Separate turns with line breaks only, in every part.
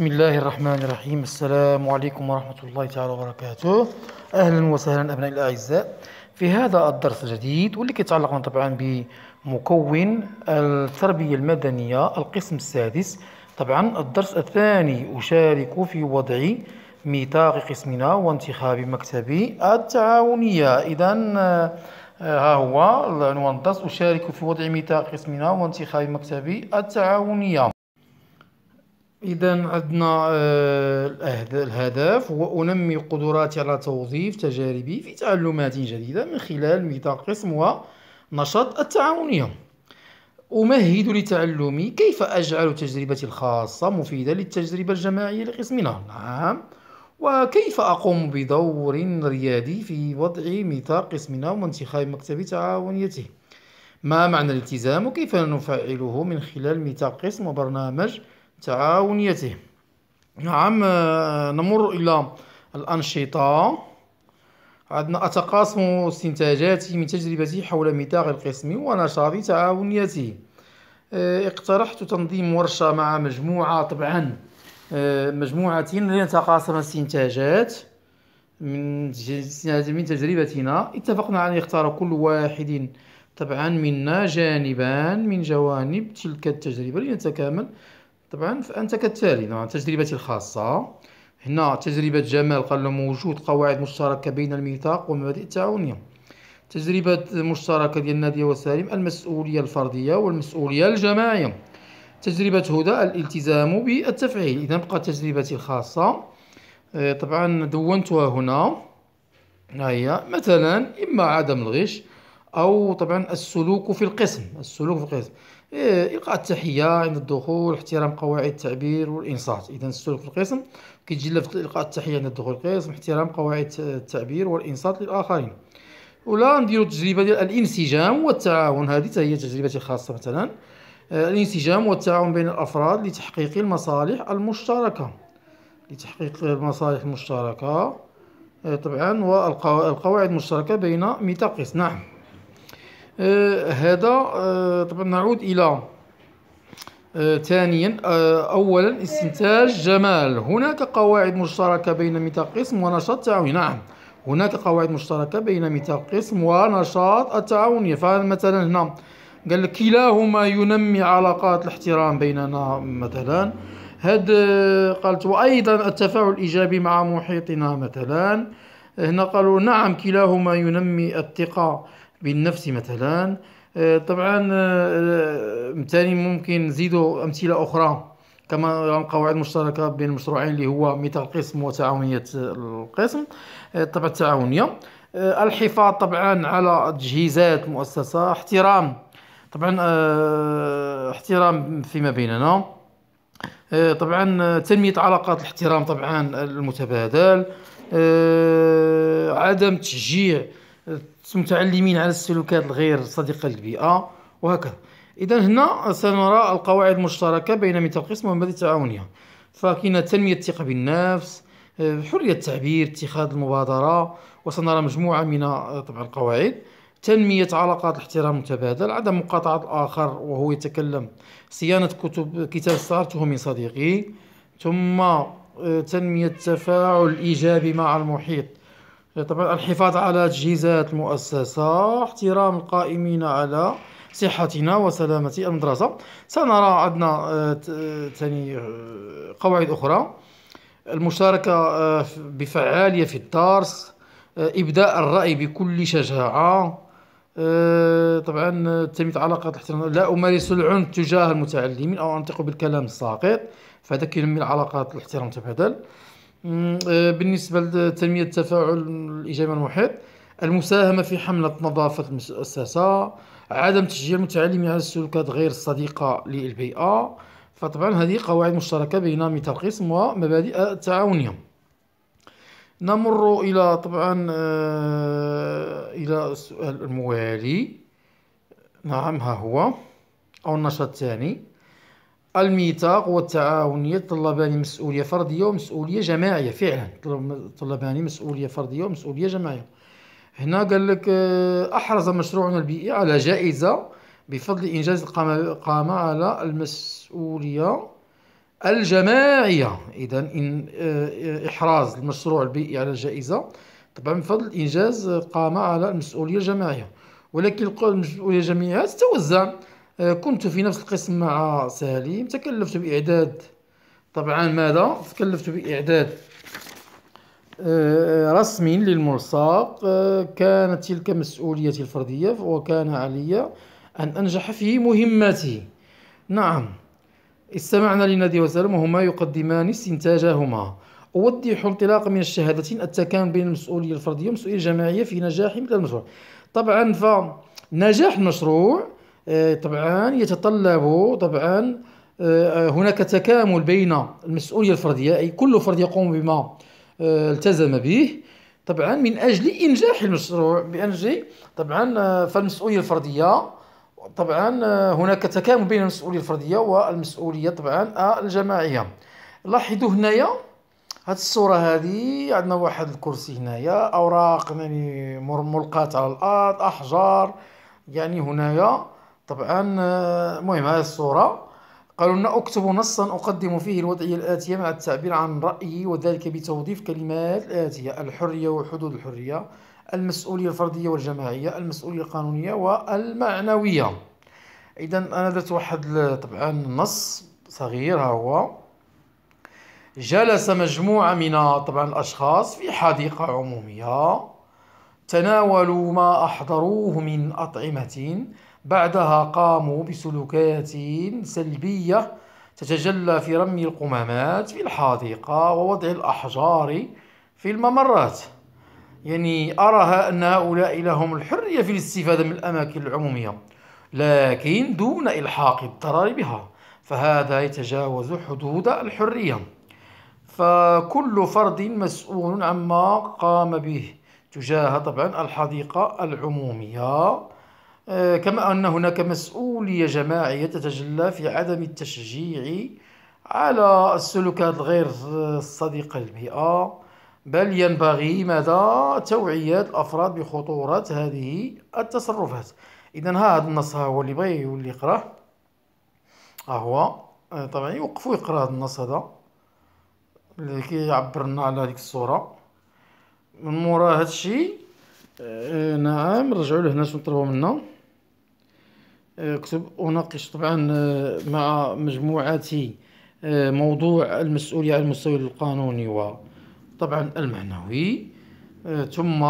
بسم الله الرحمن الرحيم السلام عليكم ورحمة الله تعالى وبركاته أهلا وسهلا أبنائي الأعزاء في هذا الدرس الجديد واللي كيتعلق طبعا بمكون التربية المدنية القسم السادس طبعا الدرس الثاني أشارك في وضع ميثاق قسمنا وانتخاب مكتبي التعاونية إذا آه، ها هو عنوان الدرس أشارك في وضع ميثاق قسمنا وانتخاب مكتبي التعاونية إذا عندنا آه، الهدف هو أنمي قدراتي على توظيف تجاربي في تعلمات جديدة من خلال ميثاق قسم ونشاط التعاونية أمهد لتعلمي كيف أجعل تجربتي الخاصة مفيدة للتجربة الجماعية لقسمنا نعم وكيف أقوم بدور ريادي في وضع ميثاق قسمنا وانتخاب مكتب تعاونيته ما معنى الالتزام وكيف نفعله من خلال ميثاق قسم وبرنامج تعاونيته نعم آه، نمر إلى الأنشطة عندنا أتقاسم استنتاجاتي من تجربتي حول ميثاق القسم ونشاط تعاونيته آه، اقترحت تنظيم ورشة مع مجموعة طبعا آه، مجموعة لنتقاسم استنتاجات من من تجربتنا اتفقنا على أن يختار كل واحد طبعا منا جانبان من جوانب تلك التجربة لنتكامل طبعا فانت كالتالي تجربتي الخاصه هنا تجربه جمال قال له وجود قواعد مشتركه بين الميثاق ومبادئ التعاونيه تجربه مشتركه ديال ناديه وسالم المسؤوليه الفرديه والمسؤوليه الجماعيه تجربه هدى الالتزام بالتفعيل اذا بقى تجربتي الخاصه آه، طبعا دونتها هنا ها هي مثلا اما عدم الغش او طبعا السلوك في القسم السلوك في القسم إيه، القاء التحيه عند الدخول احترام قواعد التعبير والانصات اذا السلوك في القسم كيتجلى في القاء التحيه عند الدخول القسم احترام قواعد التعبير والانصات للاخرين ولا نديرو التجربه ديال الانسجام والتعاون هذه حتى هي تجربتي الخاصه مثلا آه، الانسجام والتعاون بين الافراد لتحقيق المصالح المشتركه لتحقيق المصالح المشتركه آه، طبعا والقواعد المشتركه بين ميتا نعم أه، هذا أه، طبعا نعود إلى أه، ثانيا أولا استنتاج جمال هناك قواعد مشتركة بين ميثاق قسم ونشاط تعاوني نعم هناك قواعد مشتركة بين ميثاق قسم ونشاط التعاوني فمثلا هنا قال لك كلاهما ينمي علاقات الاحترام بيننا مثلا هاد قالت وايضا التفاعل الايجابي مع محيطنا مثلا هنا قالوا نعم كلاهما ينمي الثقه بالنفس مثلا آه، طبعا ثاني آه، آه، ممكن نزيدوا امثله اخرى كما قواعد مشتركه بين المشروعين اللي هو مثال القسم وتعاونيه القسم طبعا التعاونيه الحفاظ طبعا على تجهيزات مؤسسه احترام طبعا احترام فيما بيننا طبعا تنميه علاقات الاحترام طبعا المتبادل عدم تشجيع متعلمين على السلوكات الغير صديقة للبيئة وهكذا إذا هنا سنرى القواعد المشتركة بين مثل القسم ومبادئ التعاونية فكاين تنمية الثقة بالنفس حرية التعبير اتخاذ المبادرة وسنرى مجموعة من طبعا القواعد تنمية علاقات الاحترام المتبادل عدم مقاطعة الآخر وهو يتكلم صيانة كتب كتاب صارته من صديقي ثم آه، تنمية التفاعل الإيجابي مع المحيط إيه، طبعا الحفاظ على تجهيزات المؤسسة احترام القائمين على صحتنا وسلامة المدرسة سنرى عندنا آه، ثاني آه، قواعد أخرى المشاركة آه، بفعالية في الدرس إبداء الرأي بكل شجاعة طبعا تنمية علاقات الاحترام لا أمارس العنف تجاه المتعلمين أو أنطق بالكلام الساقط فهذا كينمي علاقات الاحترام تبادل آه، بالنسبة لتنمية التفاعل الإيجابي المحيط المساهمة في حملة نظافة المؤسسة عدم تشجيع المتعلمين على السلوكات غير الصديقة للبيئة فطبعا هذه قواعد مشتركة بين ميتا القسم ومبادئ التعاونية نمر إلى طبعا آه، إلى السؤال الموالي نعم ها هو أو النشاط الثاني الميثاق والتعاون يتطلبان مسؤولية فردية ومسؤولية جماعية فعلا يتطلبان مسؤولية فردية ومسؤولية جماعية هنا قال لك آه، أحرز مشروعنا البيئي على جائزة بفضل إنجاز القامة على المسؤولية الجماعية إذا إن آه، إحراز المشروع البيئي على الجائزة طبعا بفضل إنجاز قام على المسؤولية الجماعية ولكن المسؤولية الجماعية تتوزع آه، كنت في نفس القسم مع سليم تكلفت بإعداد طبعا ماذا تكلفت بإعداد آه، رسم للملصق آه، كانت تلك مسؤوليتي الفردية وكان علي أن أنجح في مهمتي نعم استمعنا لنادي وسلم وهما يقدمان استنتاجهما أوضح انطلاقا من الشهادتين التكامل بين المسؤولية الفردية والمسؤولية الجماعية في نجاح مثل المشروع طبعا فنجاح المشروع آه، طبعا يتطلب طبعا آه، آه، هناك تكامل بين المسؤولية الفردية أي كل فرد يقوم بما التزم به طبعا من أجل إنجاح المشروع بأنجي طبعا فالمسؤولية الفردية طبعا هناك تكامل بين المسؤولية الفردية والمسؤولية طبعا الجماعية لاحظوا هنايا هاد الصورة هادي عندنا واحد الكرسي هنايا أوراق يعني ملقاة على الأرض أحجار يعني هنايا طبعا المهم آه، هذه الصورة قالوا لنا أكتب نصا أقدم فيه الوضعية الآتية مع التعبير عن رأيي وذلك بتوظيف كلمات الآتية الحرية وحدود الحرية المسؤولية الفردية والجماعية المسؤولية القانونية والمعنوية إذا أنا درت واحد طبعا نص صغير ها هو جلس مجموعة من طبعا الأشخاص في حديقة عمومية تناولوا ما أحضروه من أطعمة بعدها قاموا بسلوكات سلبية تتجلى في رمي القمامات في الحديقة ووضع الأحجار في الممرات يعني أرى أن هؤلاء لهم الحرية في الاستفادة من الأماكن العمومية لكن دون إلحاق الضرر بها فهذا يتجاوز حدود الحرية فكل فرد مسؤول عما قام به تجاه طبعا الحديقة العمومية آه، كما أن هناك مسؤولية جماعية تتجلى في عدم التشجيع على السلوكات غير الصديقة للبيئة بل ينبغي مدى توعية الأفراد بخطورة هذه التصرفات إذا هذا النص هو اللي بغي يولي يقراه هو آه، طبعا يوقفوا يقرا هذا النص هذا اللي كيعبر لنا على هذيك الصورة من مورا هادشي الشيء آه، نعم رجعوا لهنا شنو طلبوا منا كتب أناقش طبعا آه، مع مجموعتي آه، موضوع المسؤولية على المستوى القانوني وطبعا المعنوي آه، ثم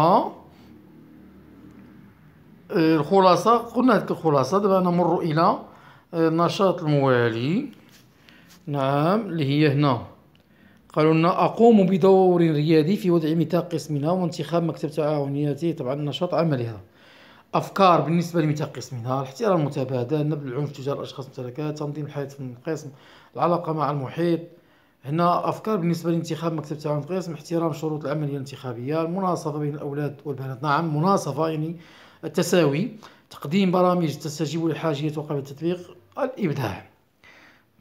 الخلاصة قلنا هذيك الخلاصة دابا نمر إلى النشاط الموالي نعم اللي هي هنا قالوا لنا أقوم بدور ريادي في وضع ميثاق قسمنا وانتخاب مكتب تعاونياتي طبعا نشاط عملي هذا افكار بالنسبه لمئة منها الاحترام المتبادل نبذ العنف تجاه الاشخاص الممتلكات تنظيم الحياه في القسم العلاقه مع المحيط هنا افكار بالنسبه لانتخاب مكتب تعاون القسم احترام شروط العمليه الانتخابيه المناصفه بين الاولاد والبنات نعم مناصفه يعني التساوي تقديم برامج تستجيب لحاجيه وقبل التطبيق الابداع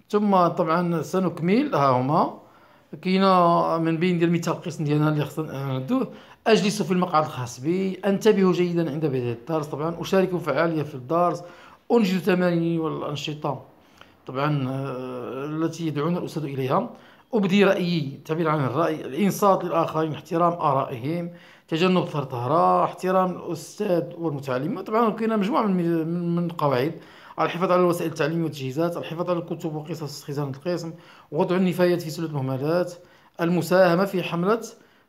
ثم طبعا سنكمل ها هما كاينه من بين ديال المثال القسم ديالنا اللي خصنا نردوه اجلس في المقعد الخاص بي انتبه جيدا عند بدايه الدرس طبعا اشارك فعاليه في الدرس انجز تمارين والانشطه طبعا آه، التي يدعون الاستاذ اليها ابدي رايي تعبير عن الراي الانصات للاخرين احترام ارائهم تجنب ثرثره احترام الاستاذ والمتعلم طبعا كاينه مجموعه من من القواعد الحفاظ على الوسائل التعليمية والتجهيزات الحفاظ على الكتب وقصص خزانة القسم وضع النفايات في سلة المهملات المساهمة في حملة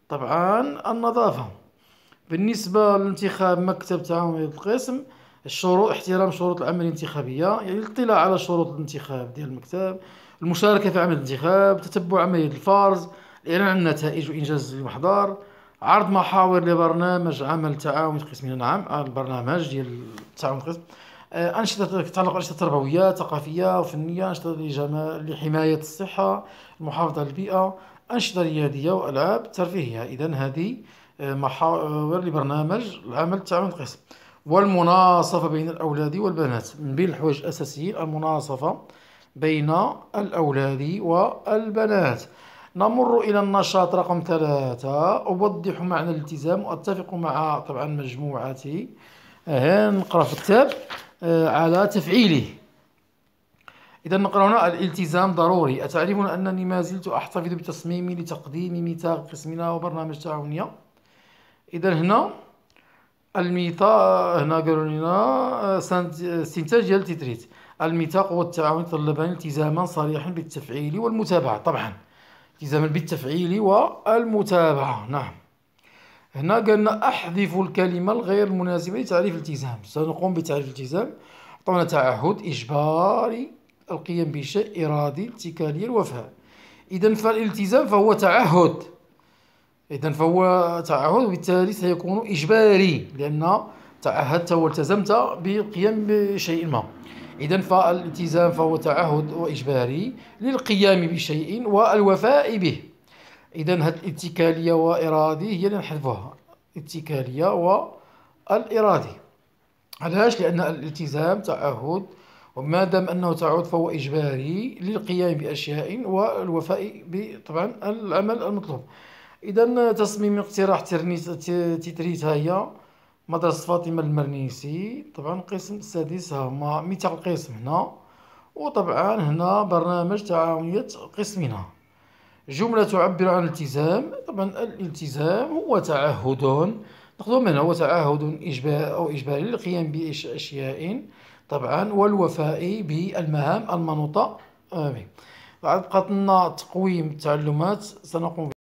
طبعا النظافة بالنسبة لانتخاب مكتب تعاون القسم الشروط احترام شروط العمل الانتخابية يعني الاطلاع على شروط الانتخاب ديال المكتب المشاركة في عمل الانتخاب تتبع عملية الفارز الإعلان عن النتائج وإنجاز المحضر عرض محاور لبرنامج عمل تعاون قسمي نعم البرنامج ديال تعاون القسم آه، أنشطة تتعلق بالأنشطة التربوية ثقافية وفنية أنشطة لحماية الصحة المحافظة على البيئة أنشطة رياضية وألعاب ترفيهية إذا هذه آه، محاور لبرنامج العمل تاع من قسم والمناصفة بين الأولاد والبنات من بين الحوايج الأساسية المناصفة بين الأولاد والبنات نمر إلى النشاط رقم ثلاثة أوضح معنى الالتزام وأتفق مع طبعا مجموعتي ها نقرأ في التاب آه، على تفعيله إذا نقرأ هنا الالتزام ضروري أتعلم أنني ما زلت أحتفظ بتصميمي لتقديم ميثاق قسمنا وبرنامج تعاونية إذا هنا الميثاق هنا قالوا لنا آه، استنتاج ديال تيتريت الميثاق والتعاون يتطلبان التزاما صريحا بالتفعيل والمتابعة طبعا التزاما بالتفعيل والمتابعة نعم هنا قالنا احذف الكلمه الغير مناسبه لتعريف الالتزام سنقوم بتعريف الالتزام عطونا تعهد اجباري القيام بشيء ارادي اتكالي الوفاء اذا فالالتزام فهو تعهد اذا فهو تعهد وبالتالي سيكون اجباري لان تعهدت والتزمت بالقيام بشيء ما اذا فالالتزام فهو تعهد واجباري للقيام بشيء والوفاء به اذا هاد الاتكاليه وارادي هي اللي نحذفوها اتكاليه والارادي علاش لان الالتزام تعهد وما دام انه تعود فهو اجباري للقيام باشياء والوفاء طبعا العمل المطلوب اذا تصميم اقتراح تتريتها هي مدرسه فاطمه المرنيسي طبعا القسم السادس هما ميتاق القسم هنا وطبعا هنا برنامج تعاونيه قسمنا جملة تعبر عن التزام طبعا الالتزام هو تعهد نقدر منه هو تعهد إجبار أو إجباري للقيام بأشياء طبعا والوفاء بالمهام المنوطة آمين بعد قطنا تقويم التعلمات سنقوم